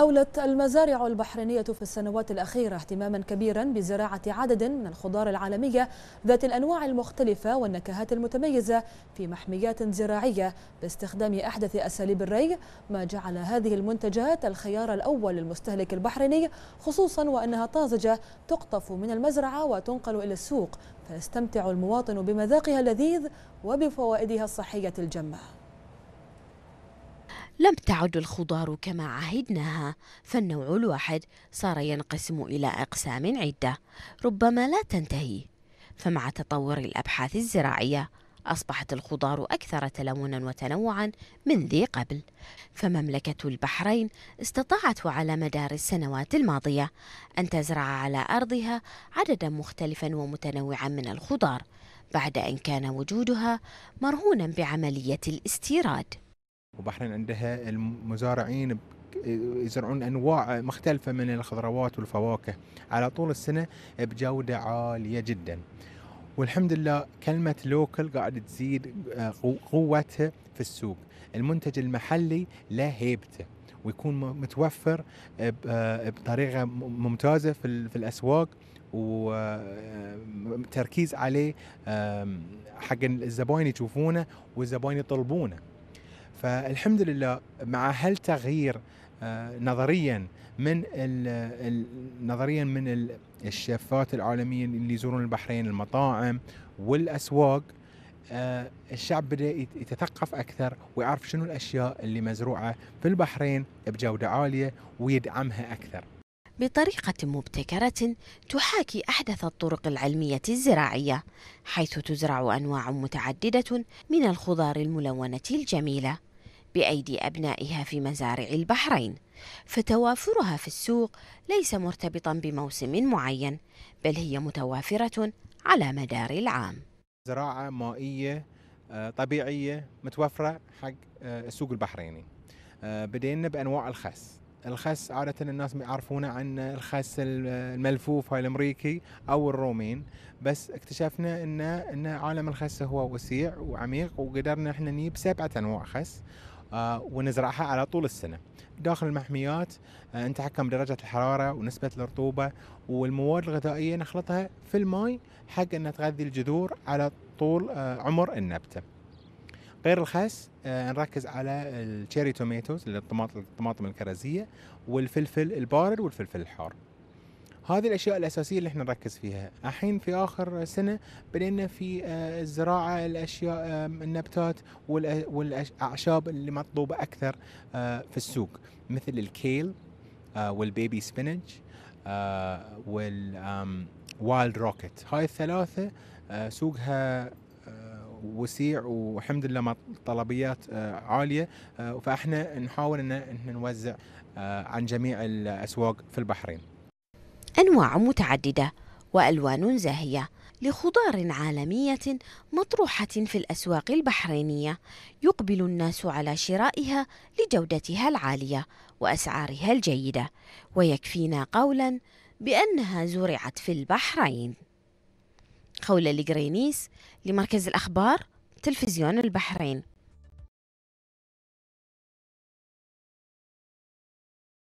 أولت المزارع البحرينية في السنوات الأخيرة اهتماما كبيرا بزراعة عدد من الخضار العالمية ذات الأنواع المختلفة والنكهات المتميزة في محميات زراعية باستخدام أحدث أساليب الري ما جعل هذه المنتجات الخيار الأول للمستهلك البحريني خصوصا وأنها طازجة تقطف من المزرعة وتنقل إلى السوق فيستمتع المواطن بمذاقها اللذيذ وبفوائدها الصحية الجمة لم تعد الخضار كما عهدناها فالنوع الواحد صار ينقسم إلى أقسام عدة ربما لا تنتهي فمع تطور الأبحاث الزراعية أصبحت الخضار أكثر تلونا وتنوعا من ذي قبل فمملكة البحرين استطاعت على مدار السنوات الماضية أن تزرع على أرضها عددا مختلفا ومتنوعا من الخضار بعد أن كان وجودها مرهونا بعملية الاستيراد وبحرين عندها المزارعين يزرعون انواع مختلفه من الخضروات والفواكه على طول السنه بجوده عاليه جدا والحمد لله كلمه لوكل قاعد تزيد آه، قوتها في السوق المنتج المحلي له هيبته ويكون متوفر آه، آه، بطريقه ممتازه في الاسواق وتركيز عليه حق الزباين يشوفونه والزباين يطلبونه فالحمد لله مع هالتغيير آه، نظريا من نظريا من الشيفات العالميين اللي يزورون البحرين المطاعم والاسواق آه، الشعب بدا يتثقف اكثر ويعرف شنو الاشياء اللي مزروعه في البحرين بجوده عاليه ويدعمها اكثر. بطريقة مبتكرة تحاكي أحدث الطرق العلمية الزراعية، حيث تزرع أنواع متعددة من الخضار الملونة الجميلة. بأيدي أبنائها في مزارع البحرين فتوافرها في السوق ليس مرتبطا بموسم معين بل هي متوافرة على مدار العام زراعة مائية آه، طبيعية متوفرة حق آه، السوق البحريني آه، بدينا بأنواع الخس الخس عادة الناس يعرفونه عن الخس الملفوف هاي الامريكي او الرومين بس اكتشفنا ان ان عالم الخس هو وسيع وعميق وقدرنا احنا نجيب سبعة انواع خس آه، ونزرعها على طول السنه. داخل المحميات آه، نتحكم بدرجه الحراره ونسبه الرطوبه والمواد الغذائيه نخلطها في الماي حق ان تغذي الجذور على طول آه، عمر النبته. غير الخس نركز على التشيري توميتوز اللي الطماطم الكرزيه والفلفل البارد والفلفل الحار. هذه الاشياء الاساسيه اللي احنا نركز فيها الحين في اخر سنه بدينا في آه، الزراعه الاشياء النباتات والاعشاب اللي مطلوبه اكثر آه، في السوق مثل الكيل آه، والبيبي سبينج والوايلد روكت هاي الثلاثه سوقها وسيع والحمد لله طلبيات عاليه فاحنا نحاول ان نوزع عن جميع الاسواق في البحرين أنواع متعددة وألوان زاهية لخضار عالمية مطروحة في الأسواق البحرينية يقبل الناس على شرائها لجودتها العالية وأسعارها الجيدة ويكفينا قولا بأنها زرعت في البحرين خولة لجرينيس لمركز الأخبار تلفزيون البحرين